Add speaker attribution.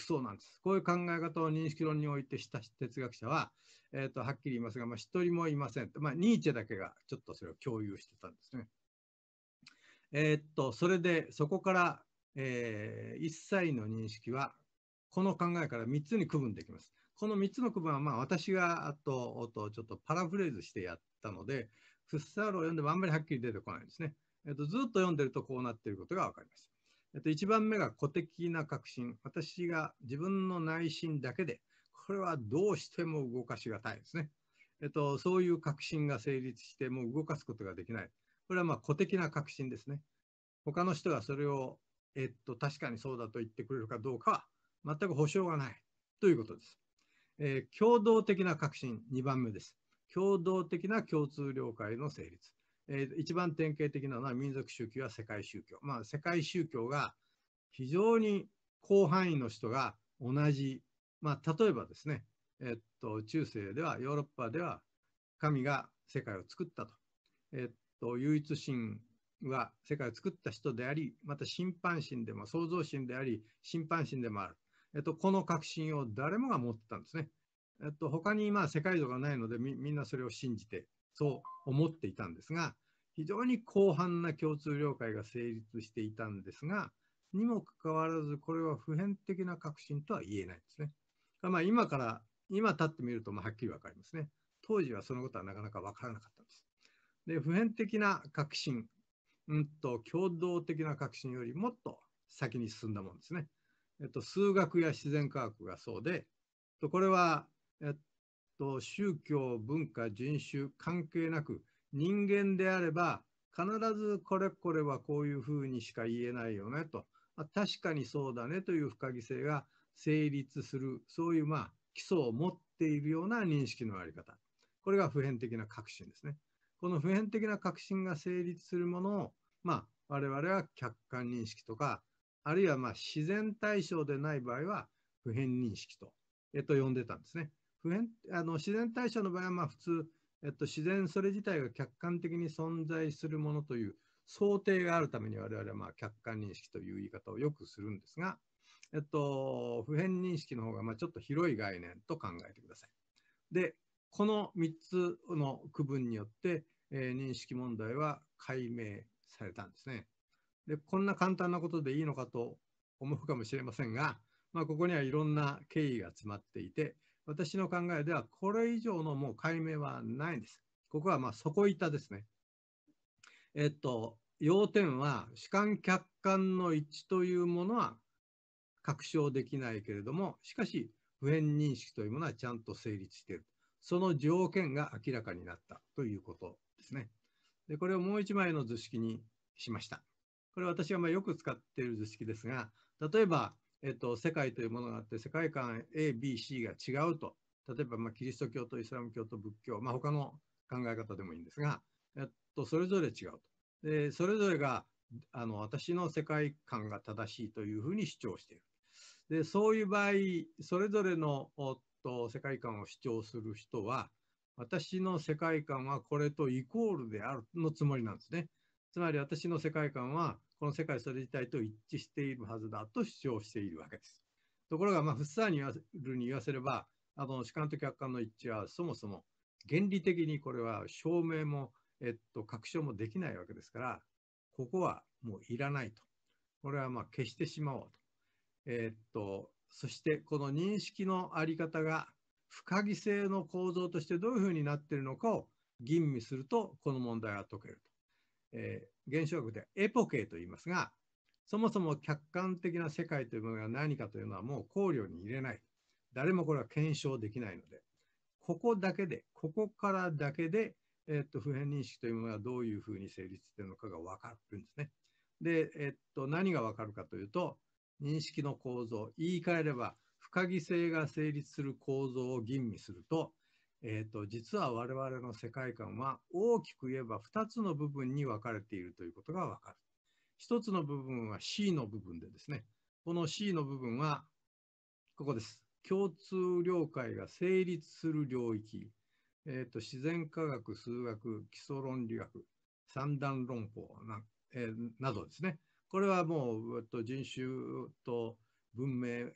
Speaker 1: そうなんです。こういう考え方を認識論においてした哲学者は、えーと、はっきり言いますが、まあ、一人もいません。まあ、ニーチェだけがちょっとそれを共有してたんですね。えー、っと、それでそこから、えー、一切の認識は、この考えから3つに区分できます。この3つの区分は、まあ、私があととちょっとパラフレーズしてやったので、フッサールを読んでもあんまりはっきり出てこないんですね。えー、っとずっと読んでるとこうなっていることが分かります。一っと、1番目が個的な確信。私が自分の内心だけで、これはどうしても動かしがたいですね。えっと、そういう確信が成立して、もう動かすことができない。これはまあ、個的な確信ですね。他の人がそれを、えっと、確かにそうだと言ってくれるかどうかは、全く保証がない。ということです。えー、共同的な確信、2番目です。共同的な共通了解の成立。えー、一番典型的なのは民族宗教は世界宗教。まあ、世界宗教が非常に広範囲の人が同じ、まあ、例えばですね、えっと、中世では、ヨーロッパでは、神が世界を作ったと。えっと、唯一神は世界を作った人であり、また審判神でも、創造神であり、審判神でもある。えっと、この確信を誰もが持ってたんですね。えっと、他にまあ世界像がないのでみ、みんなそれを信じてそう思っていたんですが、非常に広範な共通了解が成立していたんですが、にもかかわらず、これは普遍的な革新とは言えないんですね。まあ、今から、今立ってみるとまあはっきり分かりますね。当時はそのことはなかなか分からなかったんです。で、普遍的な革新、うんと、共同的な革新よりもっと先に進んだもんですね。えっと、数学や自然科学がそうで、これは、えっと宗教、文化、人種関係なく人間であれば必ずこれこれはこういうふうにしか言えないよねと確かにそうだねという不可疑性が成立するそういうまあ基礎を持っているような認識のあり方これが普遍的な革新ですねこの普遍的な革新が成立するものをまあ我々は客観認識とかあるいはまあ自然対象でない場合は普遍認識と、えっと、呼んでたんですね。普遍あの自然対象の場合はまあ普通、えっと、自然それ自体が客観的に存在するものという想定があるために我々はまあ客観認識という言い方をよくするんですが、えっと、普遍認識の方がまあちょっと広い概念と考えてください。で、この3つの区分によって、えー、認識問題は解明されたんですね。で、こんな簡単なことでいいのかと思うかもしれませんが、まあ、ここにはいろんな経緯が詰まっていて、私の考えでは、これ以上のもう解明はないんです。ここはま底板ですね。えっと、要点は、主観客観の一致というものは確証できないけれども、しかし、普遍認識というものはちゃんと成立している。その条件が明らかになったということですね。で、これをもう一枚の図式にしました。これ私がまよく使っている図式ですが、例えば、えっと、世界というものがあって世界観 ABC が違うと例えば、まあ、キリスト教とイスラム教と仏教、まあ、他の考え方でもいいんですが、えっと、それぞれ違うとでそれぞれがあの私の世界観が正しいというふうに主張しているでそういう場合それぞれのおっと世界観を主張する人は私の世界観はこれとイコールであるのつもりなんですねつまり私の世界観はこの世界それ自体と一致しているはずだと主張しているわけです。ところが、まあ、フッサーに言わせるに言わせれば、あの主観と客観の一致はそもそも原理的にこれは証明も、えっと、確証もできないわけですから、ここはもういらないと。これはまあ消してしまおうと。えっと、そしてこの認識のあり方が不可疑性の構造としてどういうふうになっているのかを吟味すると、この問題は解けると。えー、現象学ではエポケーと言いますが、そもそも客観的な世界というものが何かというのはもう考慮に入れない。誰もこれは検証できないので、ここだけで、ここからだけで、えー、っと普遍認識というものがどういうふうに成立しているのかが分かるんですね。で、えっと何が分かるかというと、認識の構造、言い換えれば、不可疑性が成立する構造を吟味すると、えーと、実は我々の世界観は大きく言えば2つの部分に分かれているということが分かる。1つの部分は C の部分でですね、この C の部分はここです。共通了解が成立する領域、えーと、自然科学、数学、基礎論理学、三段論法なえー、などですね。これはもう、えー、と人種と文明、